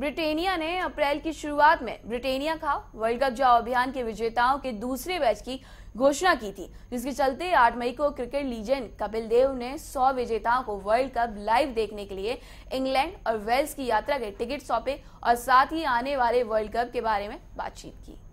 ब्रिटेनिया ने अप्रैल की शुरुआत में ब्रिटेनिया का वर्ल्ड कप जाओ अभियान के विजेताओं के दूसरे बैच की घोषणा की थी जिसके चलते 8 मई को क्रिकेट लीजेंड कपिल देव ने 100 विजेताओं को वर्ल्ड कप लाइव देखने के लिए इंग्लैंड और वेल्स की यात्रा के टिकट सौंपे और साथ ही आने वाले वर्ल्ड कप के बारे में बातचीत की